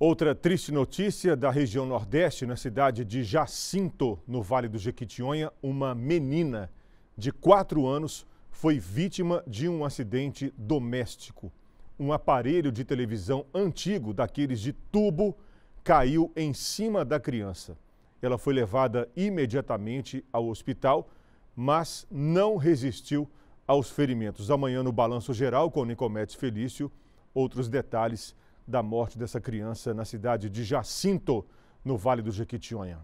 Outra triste notícia da região Nordeste, na cidade de Jacinto, no Vale do Jequitinhonha, uma menina de 4 anos foi vítima de um acidente doméstico. Um aparelho de televisão antigo, daqueles de tubo, caiu em cima da criança. Ela foi levada imediatamente ao hospital, mas não resistiu aos ferimentos. Amanhã, no Balanço Geral, com Nicomedes Felício, outros detalhes da morte dessa criança na cidade de Jacinto, no Vale do Jequitinhonha.